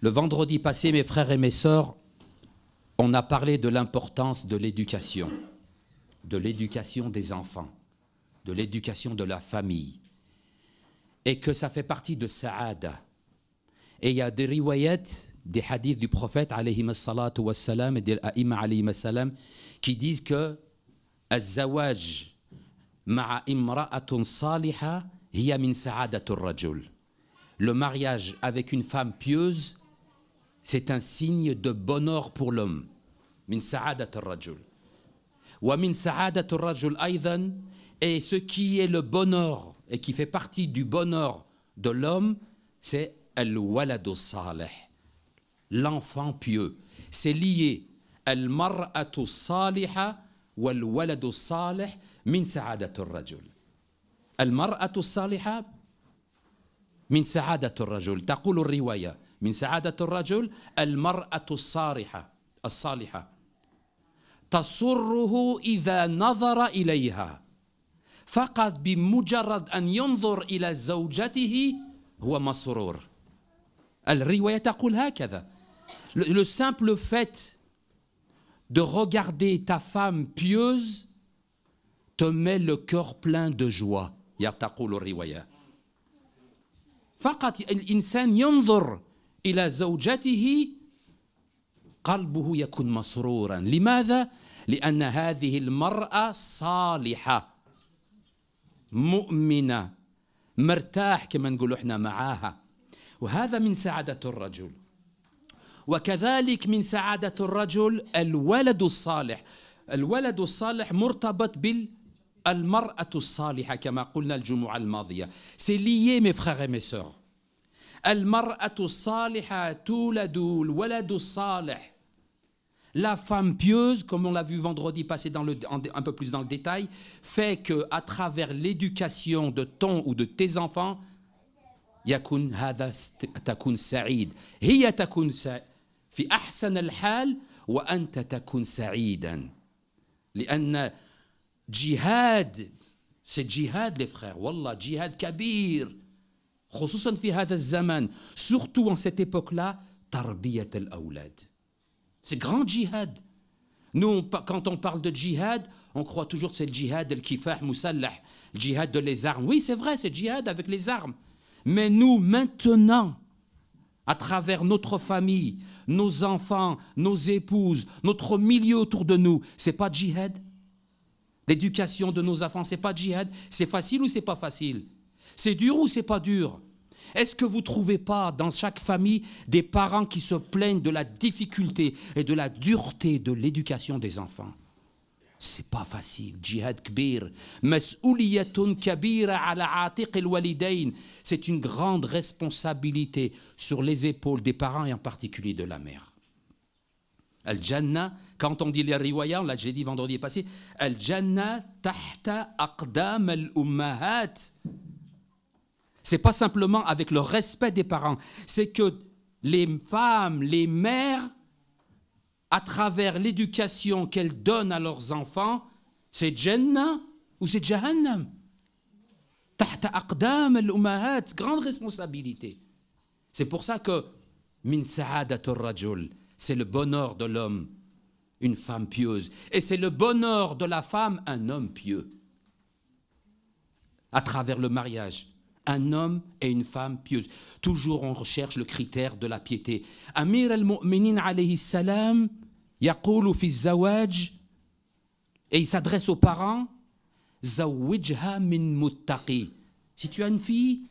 Le vendredi passé, mes frères et mes sœurs, on a parlé de l'importance de l'éducation, de l'éducation des enfants, de l'éducation de la famille, et que ça fait partie de Saada. Et il y a des riwayats, des hadiths du prophète wassalam, qui disent que Le mariage avec une femme pieuse c'est un signe de bonheur pour l'homme. Min sa'adat rajul Wa min sa'adat rajul aydan. Et ce qui est le bonheur et qui fait partie du bonheur de l'homme, c'est al-waladu salih, l'enfant pieux. C'est lié al-mar'atu saliha wal-waladu salih min sa'adat rajul al-mar'atu saliha min sa'adat rajul al-riwaya » من سعادة الرجل المرأة الصارحة الصالحة تسره إذا نظر إليها فقط بمجرد أن ينظر إلى زوجته هو مسرور الرواية تقول هكذا le simple fait de regarder ta femme pieuse te met le cœur plein de joie يقول الرواية فقط الإنسان ينظر إلى زوجته قلبه يكون مسرورا لماذا؟ لأن هذه المرأة صالحة مؤمنة مرتاح كما نقول احنا معاها وهذا من سعادة الرجل وكذلك من سعادة الرجل الولد الصالح الولد الصالح مرتبط بالمرأة الصالحة كما قلنا الجمعة الماضية سي lié mes frères et mes sœurs المرأة الصالحة تولد الولد الصالح la femme pieuse, comme on l'a vu vendredi passé dans le, un peu plus dans le détail, fait que à travers l'éducation de ton ou de tes enfants, yakun يكون هذا تكون sa, fi ahsan al-hal wa anta takun sa'idan. لأن جهاد c'est jihad les frères والله jihad kabir surtout en cette époque-là c'est grand jihad nous quand on parle de jihad on croit toujours que c'est le jihad le kifah de les armes oui c'est vrai c'est jihad avec les armes mais nous maintenant à travers notre famille, nos enfants, nos épouses, notre milieu autour de nous, c'est pas jihad L'éducation de nos enfants, c'est pas jihad C'est facile ou c'est pas facile c'est dur ou c'est pas dur est-ce que vous ne trouvez pas dans chaque famille des parents qui se plaignent de la difficulté et de la dureté de l'éducation des enfants C'est pas facile. Jihad kbir. kabir ala C'est une grande responsabilité sur les épaules des parents et en particulier de la mère. Al-Jannah, quand on dit les riwayas, là j'ai dit vendredi passé, Al-Jannah tahta aqdam al-ummahat. C'est pas simplement avec le respect des parents, c'est que les femmes, les mères, à travers l'éducation qu'elles donnent à leurs enfants, c'est Jannah ou c'est Jahannam. Tahta aqdam al grande responsabilité. C'est pour ça que min rajul, c'est le bonheur de l'homme, une femme pieuse, et c'est le bonheur de la femme, un homme pieux, à travers le mariage un homme et une femme pieuse. Toujours on recherche le critère de la piété. Amir al-Mu'minin alayhi salam, yaqulu fi zawaj, et il s'adresse aux parents, zawijha min muttaqi. Si tu as une fille,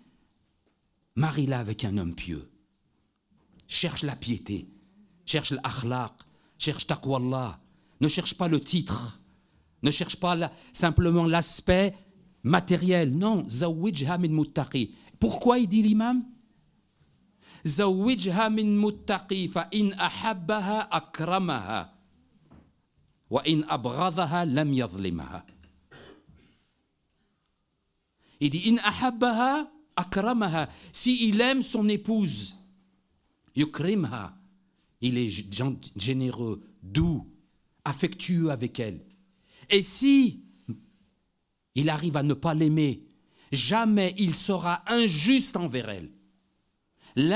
marie-la avec un homme pieux. Cherche la piété, cherche l'akhlaq, cherche taqwa Ne cherche pas le titre, ne cherche pas simplement l'aspect matériel. Non, Zawijha min muttaqi. Pourquoi il dit l'imam Zawijha min muttaqi fa in ahabbaha akramaha wa in abghadaha lam yadhlimaha. Il dit in ahabbaha akramaha. Si il aime son épouse, yukrimha. Il est généreux, doux, affectueux avec elle. Et si il arrive à ne pas l'aimer. Jamais il sera injuste envers elle. D'où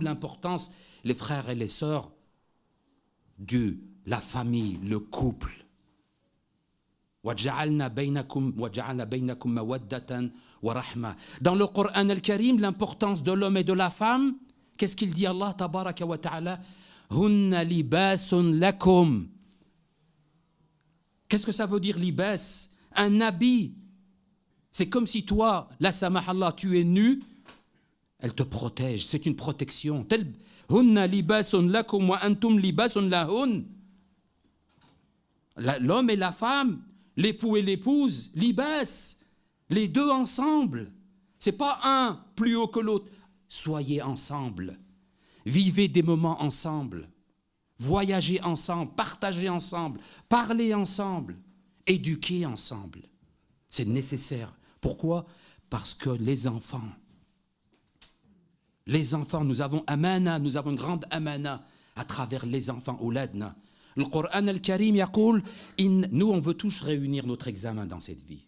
l'importance, les frères et les sœurs, de la famille, le couple. Dans le Coran al-Karim, l'importance de l'homme et de la femme, qu'est-ce qu'il dit Allah, tabaraka wa ta'ala libasun Qu'est-ce que ça veut dire l'ibès Un habit. C'est comme si toi, la samahallah, tu es nu, elle te protège, c'est une protection. L'homme et la femme, l'époux et l'épouse, libas, les deux ensemble. C'est pas un plus haut que l'autre. Soyez ensemble. Vivez des moments ensemble voyager ensemble, partager ensemble, parler ensemble, éduquer ensemble. C'est nécessaire. Pourquoi Parce que les enfants, les enfants, nous avons amana, nous avons une grande amana à travers les enfants, ouladna. Le Coran al-Karim nous on veut tous réunir notre examen dans cette vie.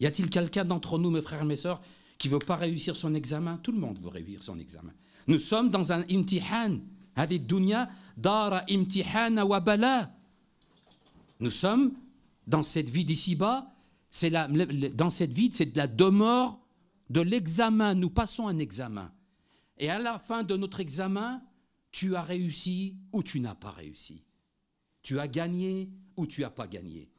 Y a-t-il quelqu'un d'entre nous, mes frères et mes sœurs, qui veut pas réussir son examen Tout le monde veut réussir son examen. Nous sommes dans un imtihan, nous sommes dans cette vie d'ici-bas, c'est la, dans cette vie, c'est de la demeure de l'examen. Nous passons un examen. Et à la fin de notre examen, tu as réussi ou tu n'as pas réussi. Tu as gagné ou tu n'as pas gagné.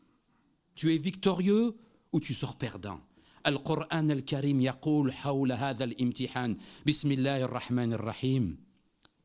Tu es victorieux ou tu sors perdant. القرآن الكريم يقول حول imtihan Bismillah بسم rahman الرحمن rahim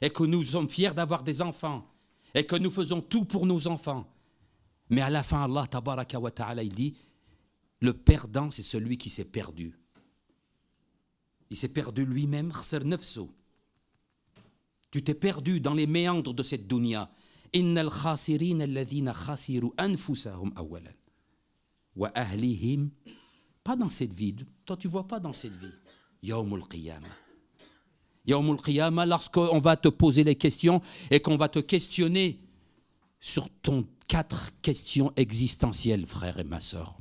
et que nous sommes fiers d'avoir des enfants et que nous faisons tout pour nos enfants. Mais à la fin, Allah tabaraka wa ta'ala, il dit, le perdant, c'est celui qui s'est perdu. Il s'est perdu lui-même, Tu t'es perdu dans les méandres de cette dunya. Innal khasirin alladhina khasiru anfusahum awalan. Wa ahlihim. Pas dans cette vie. Toi, tu vois pas dans cette vie. Yawmul qiyamah. Yawmul Qiyamah, lorsqu'on va te poser les questions et qu'on va te questionner sur ton quatre questions existentielles, frère et ma soeur.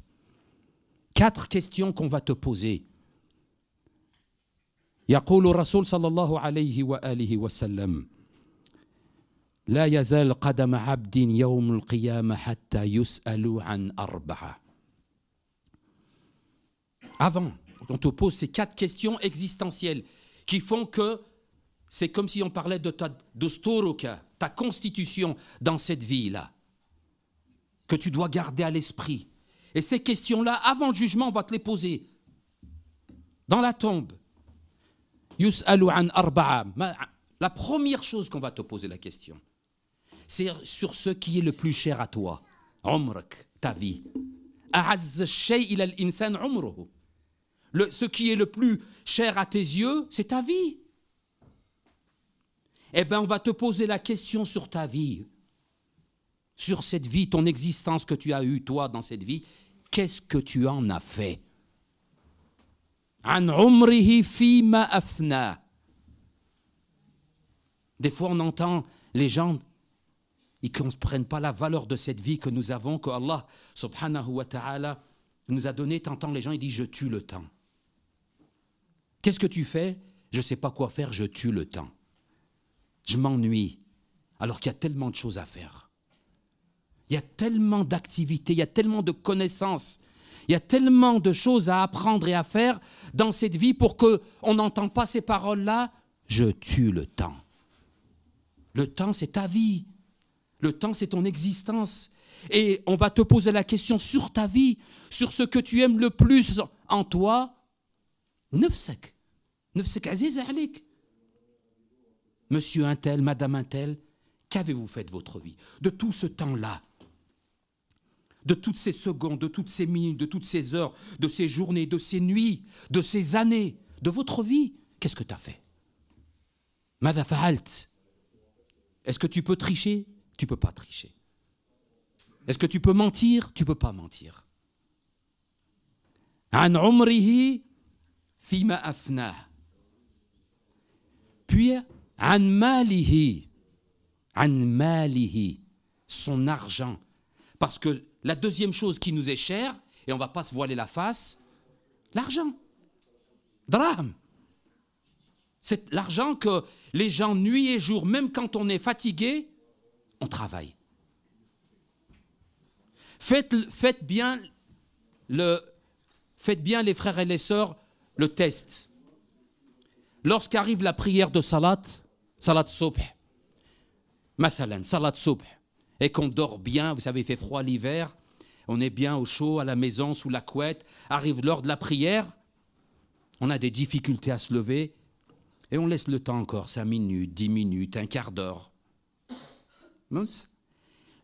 Quatre questions qu'on va te poser. Rasul sallallahu alayhi wa wa wa wa La yazal abdin hatta yus'alu an arba'a. Avant, on te pose ces quatre questions existentielles qui font que c'est comme si on parlait de ta constitution dans cette vie-là, que tu dois garder à l'esprit. Et ces questions-là, avant le jugement, on va te les poser dans la tombe. La première chose qu'on va te poser la question, c'est sur ce qui est le plus cher à toi. ta vie ce qui est le plus cher à tes yeux, c'est ta vie. Eh bien, on va te poser la question sur ta vie, sur cette vie, ton existence que tu as eue, toi, dans cette vie. Qu'est-ce que tu en as fait Des fois, on entend les gens ils ne comprennent pas la valeur de cette vie que nous avons, que Allah subhanahu wa ta'ala nous a donnée. tentant les gens, ils disent Je tue le temps. Qu'est-ce que tu fais Je ne sais pas quoi faire, je tue le temps. Je m'ennuie, alors qu'il y a tellement de choses à faire. Il y a tellement d'activités, il y a tellement de connaissances, il y a tellement de choses à apprendre et à faire dans cette vie pour qu'on on pas ces paroles-là. Je tue le temps. Le temps, c'est ta vie. Le temps, c'est ton existence. Et on va te poser la question sur ta vie, sur ce que tu aimes le plus en toi. Neuf secs. Monsieur un tel, madame un tel, qu'avez-vous fait de votre vie De tout ce temps-là de toutes ces secondes, de toutes ces minutes, de toutes ces heures, de ces journées, de ces nuits, de ces années, de votre vie, qu'est-ce que tu as fait Madafahalt, est-ce que tu peux tricher Tu peux pas tricher. Est-ce que tu peux mentir Tu peux pas mentir. An umrihi fima afna. Puis, an son argent. Parce que la deuxième chose qui nous est chère, et on ne va pas se voiler la face, l'argent. drame. C'est l'argent que les gens, nuit et jour, même quand on est fatigué, on travaille. Faites, faites, bien le, faites bien, les frères et les sœurs, le test lorsqu'arrive la prière de Salat, Salat Subh, Salat et qu'on dort bien, vous savez, il fait froid l'hiver, on est bien au chaud, à la maison, sous la couette, arrive l'heure de la prière, on a des difficultés à se lever, et on laisse le temps encore, 5 minutes, 10 minutes, un quart d'heure.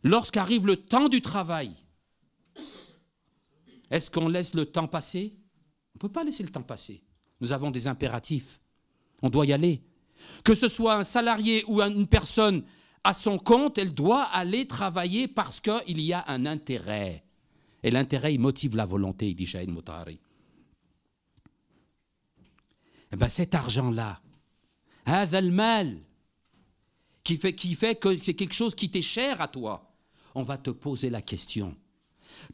Lorsqu'arrive le temps du travail, est-ce qu'on laisse le temps passer On ne peut pas laisser le temps passer. Nous avons des impératifs. On doit y aller. Que ce soit un salarié ou une personne à son compte, elle doit aller travailler parce qu'il y a un intérêt. Et l'intérêt, il motive la volonté, dit Shahid Moutari. Eh ben, cet argent-là, mal, qui fait, qui fait que c'est quelque chose qui t'est cher à toi, on va te poser la question.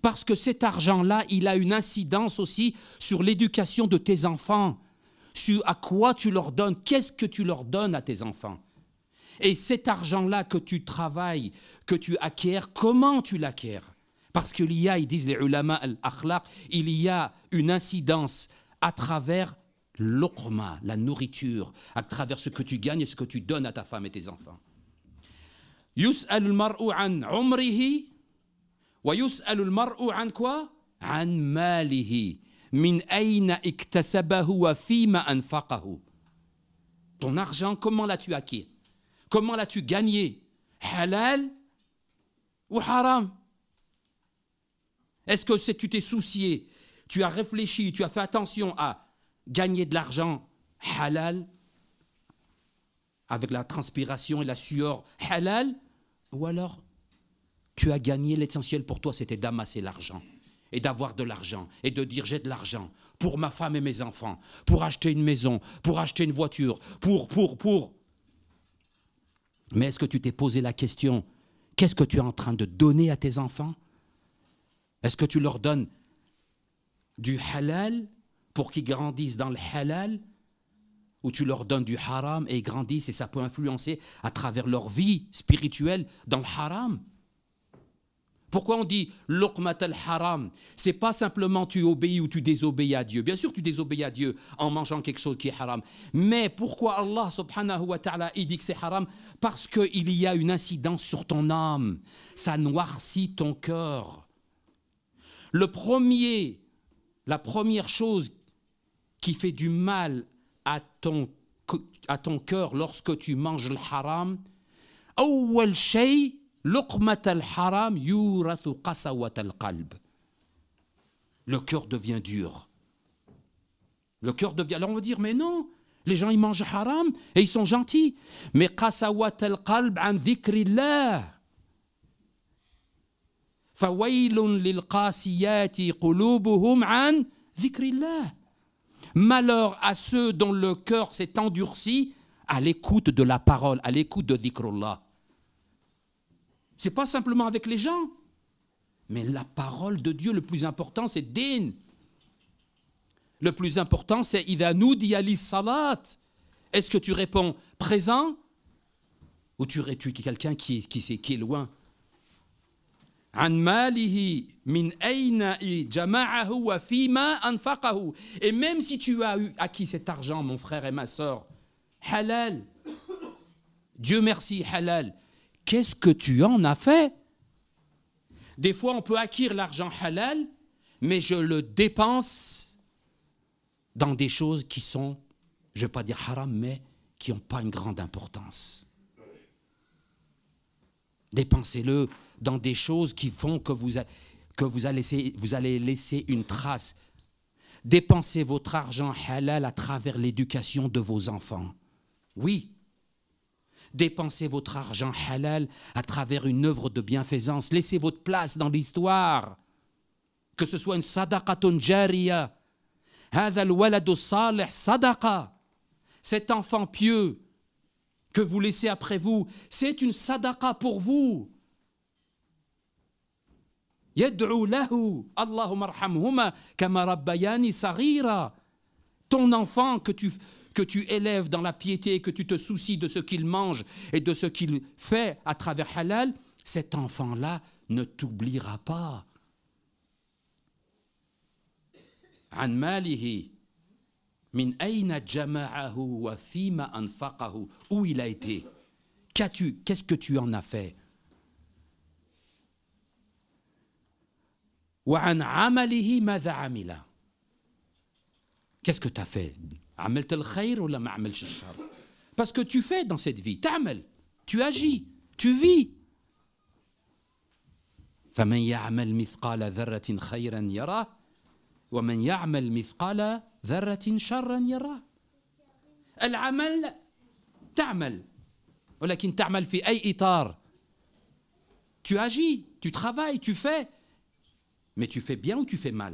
Parce que cet argent-là, il a une incidence aussi sur l'éducation de tes enfants sur à quoi tu leur donnes, qu'est-ce que tu leur donnes à tes enfants. Et cet argent-là que tu travailles, que tu acquiers, comment tu l'acquiers Parce qu'il y a, ils disent les ulama al-akhlaq, il y a une incidence à travers l'okma, la nourriture, à travers ce que tu gagnes et ce que tu donnes à ta femme et tes enfants. Yus'al al-mar'u an umrihi wa yus'al al-mar'u an quoi An malihi. Min aina iktasabahu wa fima anfaqahu. Ton argent, comment l'as-tu acquis Comment l'as-tu gagné Halal ou haram Est-ce que tu t'es soucié Tu as réfléchi, tu as fait attention à gagner de l'argent halal avec la transpiration et la sueur halal Ou alors tu as gagné l'essentiel pour toi, c'était d'amasser l'argent et d'avoir de l'argent et de dire j'ai de l'argent pour ma femme et mes enfants, pour acheter une maison, pour acheter une voiture, pour, pour, pour. Mais est-ce que tu t'es posé la question, qu'est-ce que tu es en train de donner à tes enfants Est-ce que tu leur donnes du halal pour qu'ils grandissent dans le halal ou tu leur donnes du haram et ils grandissent et ça peut influencer à travers leur vie spirituelle dans le haram pourquoi on dit l'ukmat al-haram C'est pas simplement tu obéis ou tu désobéis à Dieu. Bien sûr, tu désobéis à Dieu en mangeant quelque chose qui est haram. Mais pourquoi Allah subhanahu wa ta'ala il dit que c'est haram Parce qu'il y a une incidence sur ton âme. Ça noircit ton cœur. Le premier, la première chose qui fait du mal à ton, à cœur lorsque tu manges le haram, awwal shay Luqmat al-haram ratu qasawat al-qalb. Le cœur devient dur. Le cœur devient. Alors on va dire, mais non, les gens ils mangent haram et ils sont gentils. Mais qasawat al-qalb an dhikrillah. Fawailun lil qasiyati qulubuhum an dhikrillah. Malheur à ceux dont le cœur s'est endurci à l'écoute de la parole, à l'écoute de dhikrullah n'est pas simplement avec les gens. Mais la parole de Dieu, le plus important, c'est din. Le plus important, c'est idanoud ali salat. Est-ce que tu réponds présent ou tu es quelqu'un qui, qui, qui est loin et même si tu as acquis cet argent, mon frère et ma soeur, halal. Dieu merci, halal qu'est-ce que tu en as fait Des fois, on peut acquérir l'argent halal, mais je le dépense dans des choses qui sont, je ne vais pas dire haram, mais qui n'ont pas une grande importance. Dépensez-le dans des choses qui font que vous, que vous allez laisser une trace. Dépensez votre argent halal à travers l'éducation de vos enfants. Oui, Dépensez votre argent halal à travers une œuvre de bienfaisance. Laissez votre place dans l'histoire. Que ce soit une sadaqatun jariya. Cet enfant pieux que vous laissez après vous, c'est une sadaqa pour vous. arhamhuma kama sarira. Ton enfant que tu que tu élèves dans la piété, que tu te soucies de ce qu'il mange et de ce qu'il fait à travers Halal, cet enfant-là ne t'oubliera pas. où il a été qu'as-tu qu'est-ce que tu en as fait qu'est-ce que tu as fait عملت الخير ولا ما عملش الشر باسكو تو في دون سيت في تعمل تو اجي تو في فمن يعمل مثقال ذرة خيرا يراه ومن يعمل مثقال ذرة شرا يراه العمل تعمل ولكن تعمل في أي إطار tu agis tu travailles tu fais mais tu fais bien ou tu fais mal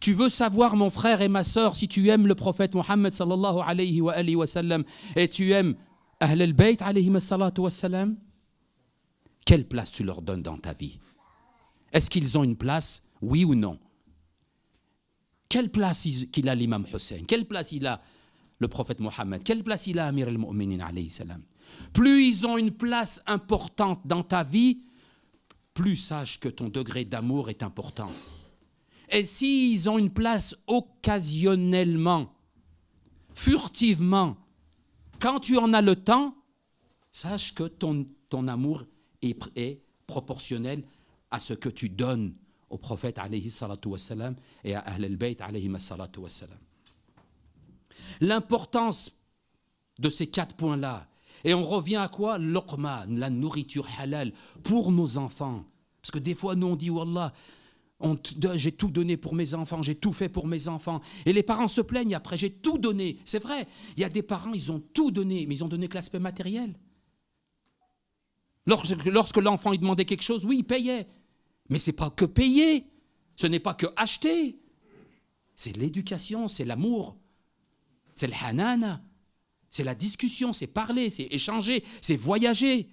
Tu veux savoir, mon frère et ma sœur, si tu aimes le prophète Mohammed sallallahu alayhi wa wa sallam et tu aimes Ahl al-Bayt alayhi wa salam Quelle place tu leur donnes dans ta vie Est-ce qu'ils ont une place, oui ou non Quelle place qu'il a l'imam Hussein Quelle place il a le prophète Mohammed Quelle place il a Amir al-Mu'minin alayhi salam Plus ils ont une place importante dans ta vie, plus sache que ton degré d'amour est important. Et s'ils ont une place occasionnellement, furtivement, quand tu en as le temps, sache que ton, ton amour est, proportionnel à ce que tu donnes au prophète et à Ahl al-Bayt L'importance de ces quatre points-là et on revient à quoi L'okma, la nourriture halal pour nos enfants. Parce que des fois, nous, on dit, Wallah, j'ai tout donné pour mes enfants, j'ai tout fait pour mes enfants. Et les parents se plaignent après, j'ai tout donné. C'est vrai, il y a des parents, ils ont tout donné, mais ils ont donné que l'aspect matériel. Lorsque, l'enfant il demandait quelque chose, oui, il payait. Mais n'est pas que payer, ce n'est pas que acheter. C'est l'éducation, c'est l'amour, c'est le hanana, c'est la discussion, c'est parler, c'est échanger, c'est voyager.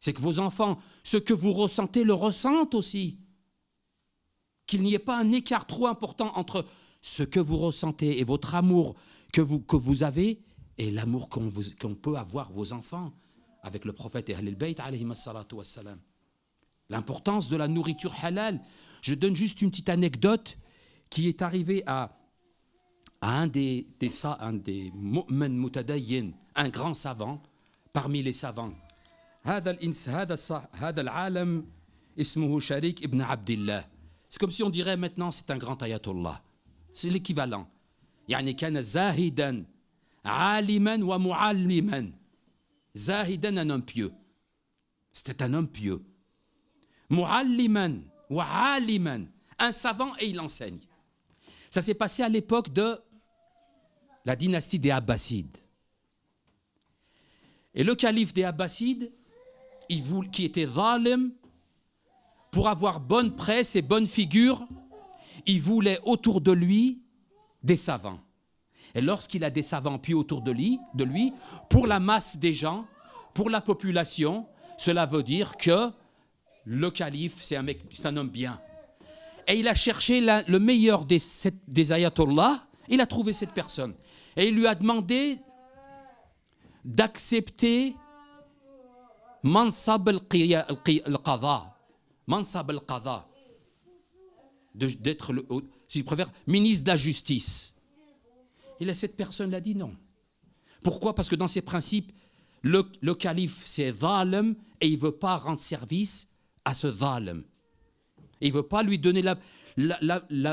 C'est que vos enfants, ce que vous ressentez, le ressentent aussi. Qu'il n'y ait pas un écart trop important entre ce que vous ressentez et votre amour que vous, que vous avez et l'amour qu'on peut avoir vos enfants avec le prophète et Bayt L'importance de la nourriture halal. Je donne juste une petite anecdote qui est arrivée à un des, des, un un grand savant parmi les savants. C'est comme si on dirait maintenant c'est un grand ayatollah. C'est l'équivalent. يعني كان zahidan, un homme pieux c'était un homme pieux un savant et il enseigne ça s'est passé à l'époque de la dynastie des Abbasides. Et le calife des Abbasides, il qui était Zalem, pour avoir bonne presse et bonne figure, il voulait autour de lui des savants. Et lorsqu'il a des savants puis autour de lui, de lui, pour la masse des gens, pour la population, cela veut dire que le calife, c'est un, un homme bien. Et il a cherché le meilleur des, des ayatollahs, il a trouvé cette personne. Et il lui a demandé d'accepter Mansab al-Qadha. Mansab al-Qadha. D'être, le, si je préfère, ministre de la justice. Et cette personne l'a dit non. Pourquoi Parce que dans ses principes, le, calife, c'est Zalem, et il ne veut pas rendre service à ce Zalem. Il ne veut pas lui donner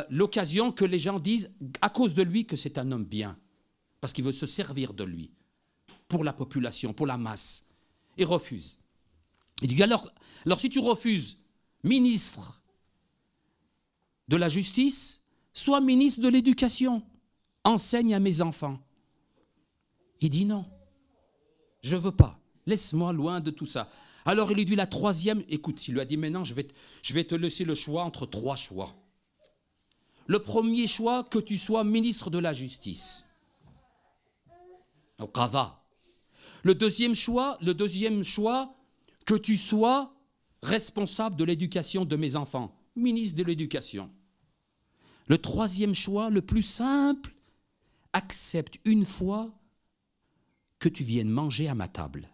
l'occasion que les gens disent, à cause de lui, que c'est un homme bien parce qu'il veut se servir de lui pour la population, pour la masse. Il refuse. Il dit alors, alors si tu refuses, ministre de la justice, sois ministre de l'éducation. Enseigne à mes enfants. Il dit non, je veux pas. Laisse-moi loin de tout ça. Alors il lui dit la troisième, écoute, il lui a dit maintenant je vais, je vais te laisser le choix entre trois choix. Le premier choix, que tu sois ministre de la justice. Le deuxième choix, le deuxième choix, que tu sois responsable de l'éducation de mes enfants, ministre de l'éducation. Le troisième choix, le plus simple, accepte une fois que tu viennes manger à ma table.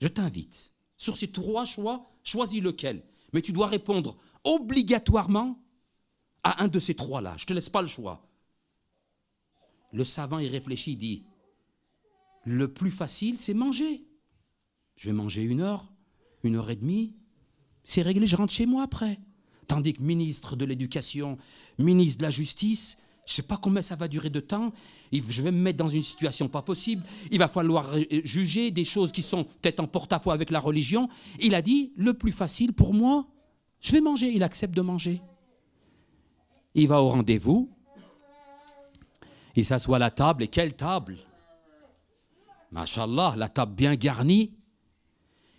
Je t'invite. Sur ces trois choix, choisis lequel. Mais tu dois répondre obligatoirement à un de ces trois-là. Je ne te laisse pas le choix. Le savant y réfléchit, dit Le plus facile, c'est manger. Je vais manger une heure, une heure et demie, c'est réglé, je rentre chez moi après. Tandis que ministre de l'Éducation, ministre de la Justice, je ne sais pas combien ça va durer de temps. Je vais me mettre dans une situation pas possible. Il va falloir euh, juger des choses qui sont peut-être en porte-à-faux avec la religion. Il a dit le plus facile pour moi, je vais manger. Il accepte de manger. Il va au rendez-vous. Il s'assoit à la table, et quelle table machallah la table bien garnie.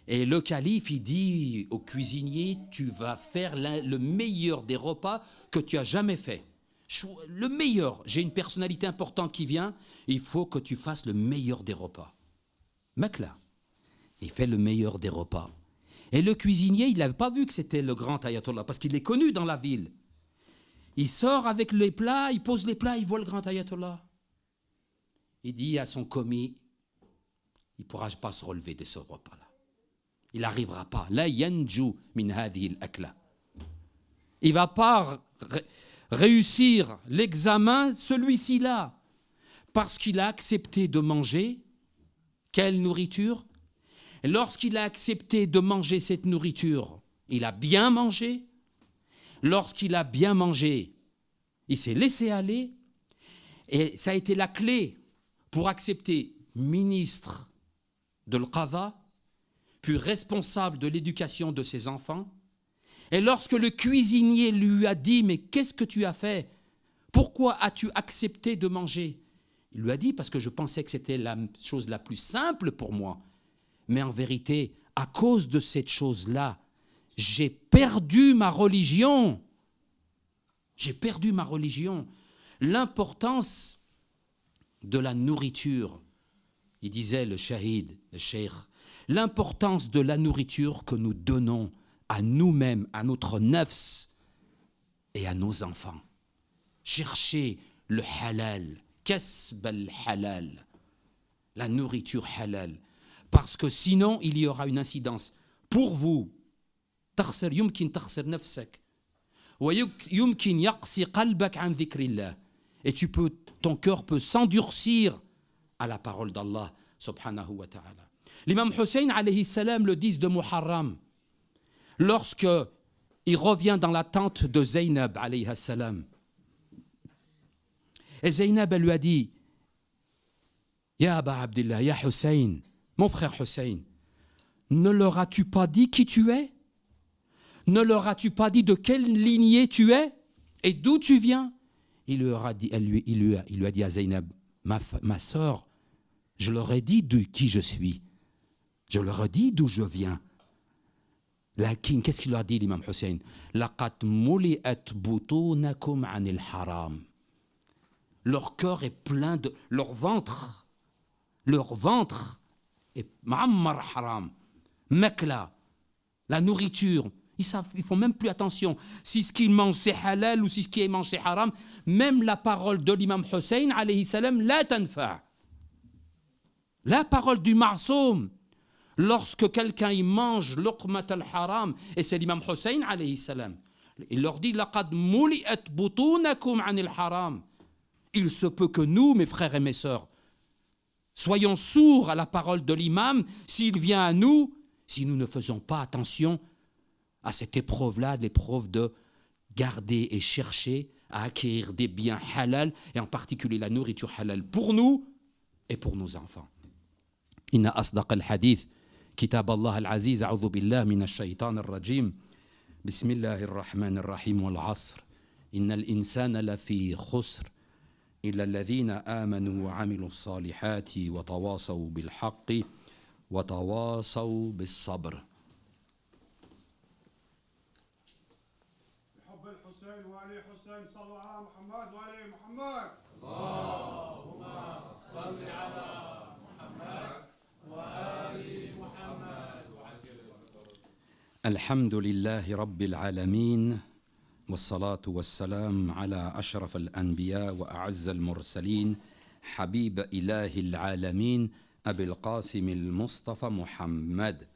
Et le calife, il dit au cuisinier, tu vas faire le meilleur des repas que tu as jamais fait. Le meilleur, j'ai une personnalité importante qui vient, il faut que tu fasses le meilleur des repas. Mec là, il fait le meilleur des repas. Et le cuisinier, il n'avait pas vu que c'était le grand ayatollah, parce qu'il est connu dans la ville. Il sort avec les plats, il pose les plats, il voit le grand ayatollah. Il dit à son commis, il ne pourra pas se relever de ce repas-là. Il n'arrivera pas. La akla. Il ne va pas réussir l'examen, celui-ci là, parce qu'il a accepté de manger. Quelle nourriture Lorsqu'il a accepté de manger cette nourriture, il a bien mangé, lorsqu'il a bien mangé, il s'est laissé aller, et ça a été la clé pour accepter ministre de l'Qadha, puis responsable de l'éducation de ses enfants. Et lorsque le cuisinier lui a dit, mais qu'est-ce que tu as fait Pourquoi as-tu accepté de manger Il lui a dit, parce que je pensais que c'était la chose la plus simple pour moi. Mais en vérité, à cause de cette chose-là, j'ai perdu ma religion. J'ai perdu ma religion. L'importance de la nourriture, il disait le shahid, le sheikh, l'importance de la nourriture que nous donnons à nous-mêmes, à notre nefs et à nos enfants. Cherchez le halal, kasb halal la nourriture halal, parce que sinon il y aura une incidence pour vous, تخسر يمكن تخسر نفسك ويمكن يقسي قلبك عن et tu peux ton cœur peut s'endurcir à la parole d'Allah subhanahu wa ta'ala l'imam Hussein alayhi salam le dit de Muharram lorsque il revient dans la tente de Zainab salam et Zainab lui a dit Ya Aba Abdullah, Ya Hussein, mon frère Hussein, ne leur as-tu pas dit qui tu es ne leur as-tu pas dit de quelle lignée tu es et d'où tu viens il lui, dit, a, dit à ma, soeur, je leur ai dit de qui je suis. Je leur ai dit d'où je viens. qu'est-ce qu'il leur a dit l'imam Hussein haram. Leur cœur est plein de... Leur ventre, leur ventre est haram. Mekla, la nourriture, ils ne font même plus attention si ce qu'ils mangent c'est halal ou si ce qu'ils mangent c'est haram. Même la parole de l'imam Hussein, alayhi salam, la tanfa. La parole du marsoum, lorsque quelqu'un y mange luqmat al-haram, et c'est l'imam Hussein, alayhi salam, il leur dit haram. Il se peut que nous, mes frères et mes sœurs, soyons sourds à la parole de l'imam s'il vient à nous, si nous ne faisons pas attention à cette épreuve-là, l'épreuve de garder et chercher à acquérir des biens halal, et en particulier la nourriture halal pour nous et pour nos enfants. Inna asdaq al-hadith, kitab Allah al-aziz, a'udhu billah min ash-shaytan al-rajim, bismillah ar-rahman rahim wal-asr, inna al-insana lafi khusr, amanu salihati wa tawasaw bil الصالحات wa tawasaw bil sabr حسين وعلي حسين صلوا على محمد وعلي محمد اللهم صل على محمد وآل محمد الحمد لله رب العالمين والصلاة والسلام على أشرف الأنبياء وأعز المرسلين حبيب إله العالمين أبي القاسم المصطفى محمد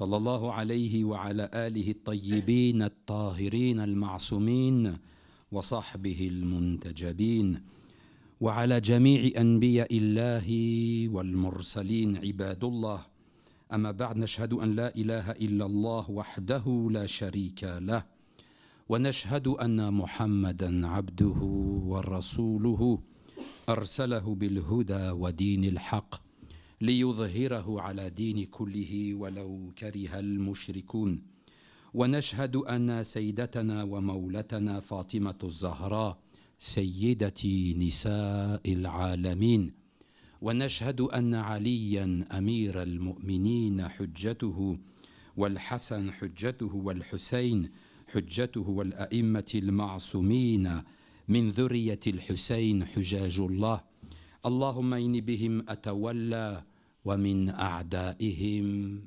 صلى الله عليه وعلى آله الطيبين الطاهرين المعصومين وصحبه المنتجبين وعلى جميع أنبياء الله والمرسلين عباد الله أما بعد نشهد أن لا إله إلا الله وحده لا شريك له ونشهد أن محمدا عبده ورسوله أرسله بالهدى ودين الحق ليظهره على دين كله ولو كره المشركون ونشهد ان سيدتنا ومولتنا فاطمه الزهراء سيده نساء العالمين ونشهد ان عليا امير المؤمنين حجته والحسن حجته والحسين حجته والائمه المعصومين من ذريه الحسين حجاج الله اللهم إن بهم أتولى ومن أعدائهم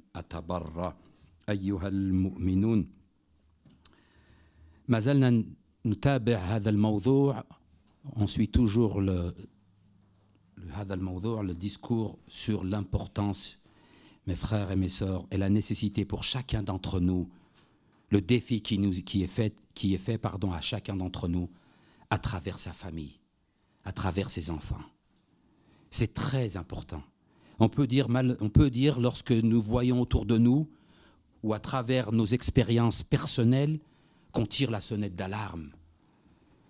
on suit toujours le, le discours sur l'importance mes frères et mes sœurs et la nécessité pour chacun d'entre nous le défi qui, nous, qui est fait, qui est fait pardon, à chacun d'entre nous à travers sa famille, à travers ses enfants. C'est très important. On peut dire, on peut dire lorsque nous voyons autour de nous ou à travers nos expériences personnelles qu'on tire la sonnette d'alarme.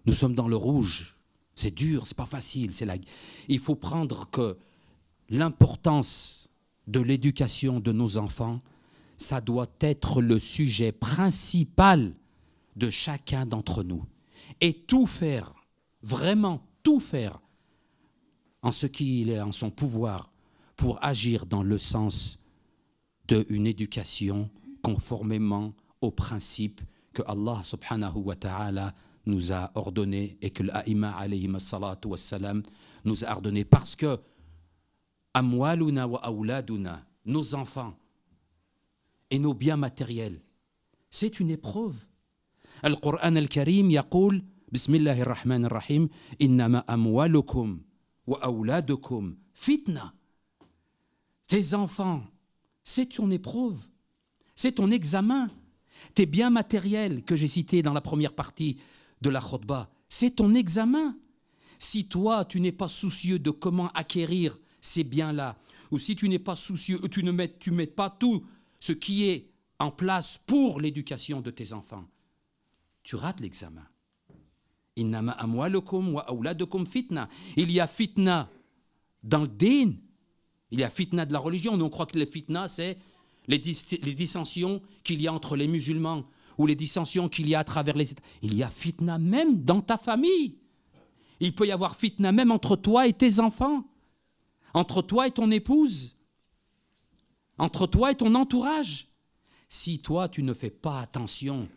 Nous sommes dans le rouge. C'est dur, c'est pas facile. C'est la... Il faut prendre que l'importance de l'éducation de nos enfants, ça doit être le sujet principal de chacun d'entre nous. Et tout faire, vraiment tout faire, en ce qui est en son pouvoir pour agir dans le sens d'une éducation conformément aux principes que Allah subhanahu wa ta'ala nous a ordonné et que l'aima alayhi salatu wassalam nous a ordonné parce que amwaluna wa awladuna, nos enfants et nos biens matériels, c'est une épreuve. Le Coran al-Karim ar-rahman Bismillahir Rahmanir Rahim الرحيم amwalukum wa auladukum fitna tes enfants. C'est ton épreuve, c'est ton examen. Tes biens matériels que j'ai cités dans la première partie de la Khotba, c'est ton examen. Si toi, tu n'es pas soucieux de comment acquérir ces biens-là, ou si tu n'es pas soucieux, tu ne mets, tu mets pas tout ce qui est en place pour l'éducation de tes enfants, tu rates l'examen. Il y a fitna dans le din, il y a fitna de la religion. Nous, on croit que le fitna, c'est les, dissensions qu'il y a entre les musulmans ou les dissensions qu'il y a à travers les Il y a fitna même dans ta famille. Il peut y avoir fitna même entre toi et tes enfants, entre toi et ton épouse, entre toi et ton entourage. Si toi, tu ne fais pas attention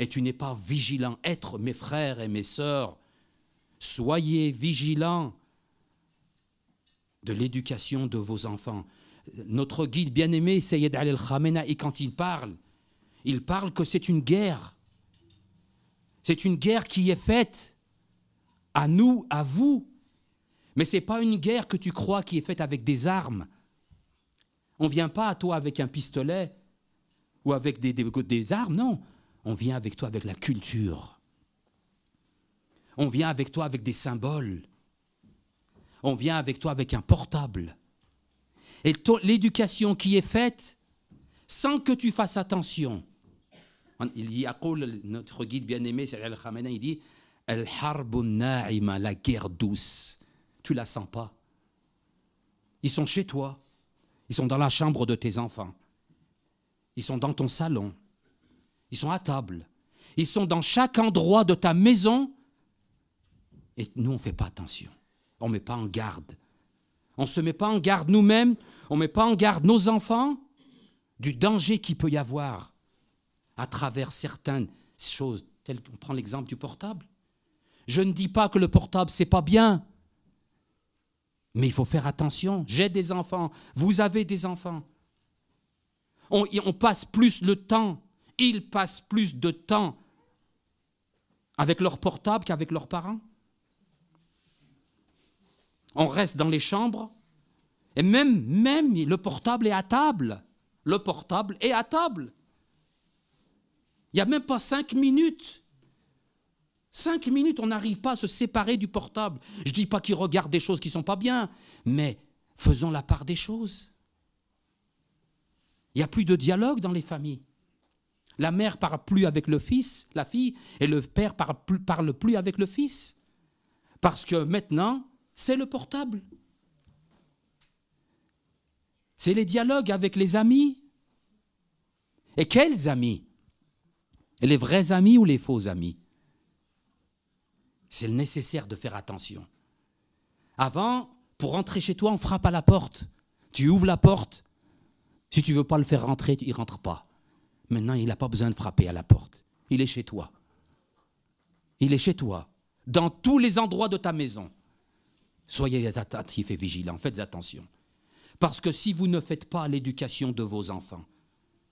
et tu n'es pas vigilant, être mes frères et mes sœurs, soyez vigilants, de l'éducation de vos enfants. Notre guide bien-aimé, Sayyid Ali al Et quand il parle, il parle que c'est une guerre. C'est une guerre qui est faite à nous, à vous. Mais ce n'est pas une guerre que tu crois qui est faite avec des armes. On ne vient pas à toi avec un pistolet ou avec des armes, non. On vient avec toi avec la culture. On vient avec toi avec des symboles on vient avec toi avec un portable. Et l'éducation qui est faite, sans que tu fasses attention, il y a notre guide bien-aimé, al il dit na'ima, la guerre douce. Tu la sens pas. Ils sont chez toi. Ils sont dans la chambre de tes enfants. Ils sont dans ton salon. Ils sont à table. Ils sont dans chaque endroit de ta maison. Et nous, on ne fait pas attention on ne met pas en garde. On ne se met pas en garde nous-mêmes, on ne met pas en garde nos enfants du danger qu'il peut y avoir à travers certaines choses, telles qu'on prend l'exemple du portable. Je ne dis pas que le portable, n'est pas bien, mais il faut faire attention. J'ai des enfants, vous avez des enfants. On, on passe plus le temps, ils passent plus de temps avec leur portable qu'avec leurs parents. On reste dans les chambres. Et même, même le portable est à table. Le portable est à table. Il n'y a même pas cinq minutes. Cinq minutes, on n'arrive pas à se séparer du portable. Je ne dis pas qu'ils regardent des choses qui ne sont pas bien, mais faisons la part des choses. Il n'y a plus de dialogue dans les familles. La mère parle plus avec le fils, la fille, et le père parle parle plus avec le fils. Parce que maintenant, c'est le portable. C'est les dialogues avec les amis. Et quels amis Les vrais amis ou les faux amis C'est nécessaire de faire attention. Avant, pour rentrer chez toi, on frappe à la porte. Tu ouvres la porte. Si tu veux pas le faire rentrer, il rentre pas. Maintenant, il n'a pas besoin de frapper à la porte. Il est chez toi. Il est chez toi, dans tous les endroits de ta maison. Soyez attentifs et vigilants, faites attention. Parce que si vous ne faites pas l'éducation de vos enfants,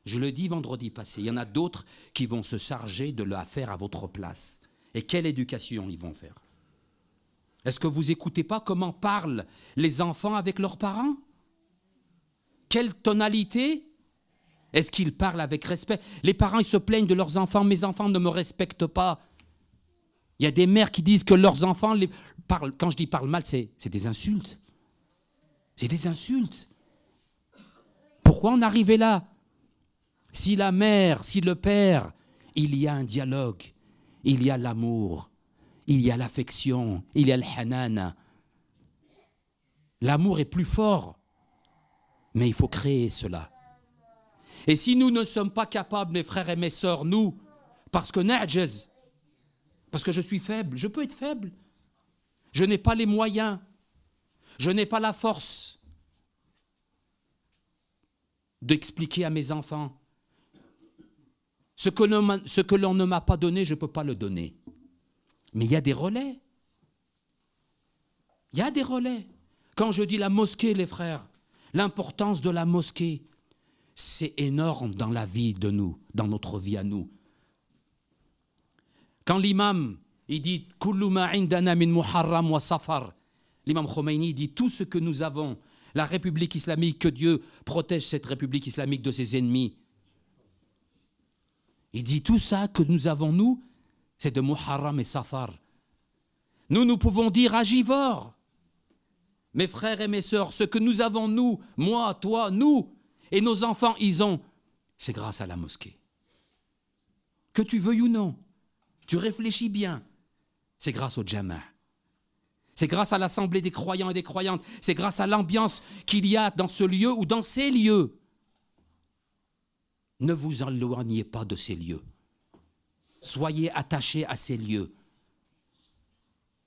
je le dis vendredi passé, il y en a d'autres qui vont se charger de le faire à votre place. Et quelle éducation ils vont faire Est-ce que vous n'écoutez pas comment parlent les enfants avec leurs parents Quelle tonalité Est-ce qu'ils parlent avec respect Les parents, ils se plaignent de leurs enfants, mes enfants ne me respectent pas. Il y a des mères qui disent que leurs enfants, quand je dis parle mal, c'est des insultes. C'est des insultes. Pourquoi en arriver là Si la mère, si le père, il y a un dialogue, il y a l'amour, il y a l'affection, il y a le hanan. L'amour est plus fort, mais il faut créer cela. Et si nous ne sommes pas capables, mes frères et mes sœurs, nous, parce que parce que je suis faible, je peux être faible, je n'ai pas les moyens. Je n'ai pas la force d'expliquer à mes enfants. Ce que l'on ne m'a pas donné, je ne peux pas le donner. Mais il y a des relais. Il y a des relais. Quand je dis la mosquée, les frères, l'importance de la mosquée, c'est énorme dans la vie de nous, dans notre vie à nous. Quand l'imam il dit L'imam Khomeini dit tout ce que nous avons, la République islamique, que Dieu protège cette République islamique de ses ennemis. Il dit tout ça que nous avons, nous, c'est de Muharram et Safar. Nous, nous pouvons dire agivore. Mes frères et mes sœurs, ce que nous avons, nous, moi, toi, nous, et nos enfants, ils ont, c'est grâce à la mosquée. Que tu veuilles ou non, tu réfléchis bien, c'est grâce au Jama. C'est grâce à l'assemblée des croyants et des croyantes. C'est grâce à l'ambiance qu'il y a dans ce lieu ou dans ces lieux. Ne vous éloignez pas de ces lieux. Soyez attachés à ces lieux.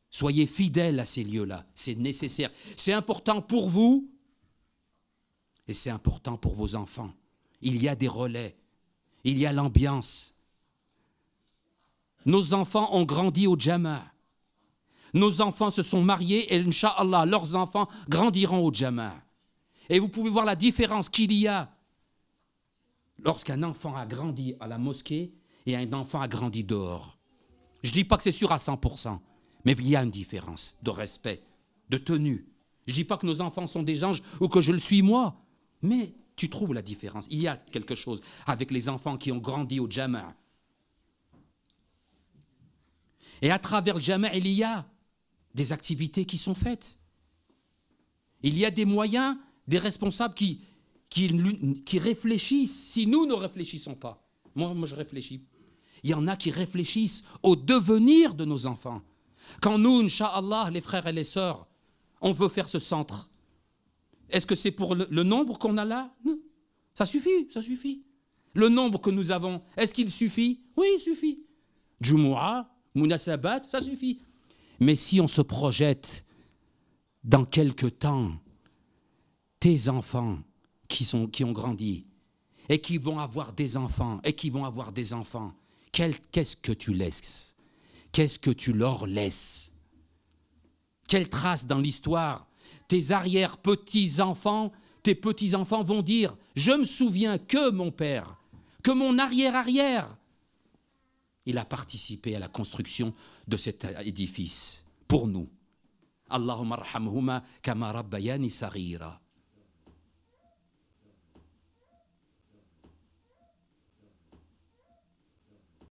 Soyez fidèles à ces lieux-là. C'est nécessaire. C'est important pour vous et c'est important pour vos enfants. Il y a des relais. Il y a l'ambiance. Nos enfants ont grandi au Jama. Nos enfants se sont mariés et, Inch'Allah, leurs enfants grandiront au Jama. Et vous pouvez voir la différence qu'il y a lorsqu'un enfant a grandi à la mosquée et un enfant a grandi dehors. Je ne dis pas que c'est sûr à 100%, mais il y a une différence de respect, de tenue. Je ne dis pas que nos enfants sont des anges ou que je le suis moi, mais tu trouves la différence. Il y a quelque chose avec les enfants qui ont grandi au Jama et à travers le il y a des activités qui sont faites. Il y a des moyens, des responsables qui, qui, réfléchissent, si nous ne réfléchissons pas. Moi, moi, je réfléchis. Il y en a qui réfléchissent au devenir de nos enfants. Quand nous, Inch'Allah, les frères et les sœurs, on veut faire ce centre, est-ce que c'est pour le, nombre qu'on a là Non. Ça suffit, ça suffit. Le nombre que nous avons, est-ce qu'il suffit Oui, il suffit. Jumu'ah, Mounasabat, ça suffit. Mais si on se projette dans quelque temps, tes enfants qui, ont grandi et qui vont avoir des enfants et qui vont avoir des enfants, qu'est-ce que tu laisses Qu'est-ce que tu leur laisses Quelle trace dans l'histoire Tes arrière-petits-enfants, tes petits-enfants vont dire Je me souviens que mon père, que mon arrière-arrière il a participé à la construction de cet édifice pour nous. Allahumma arhamhuma kama rabbayani sarira.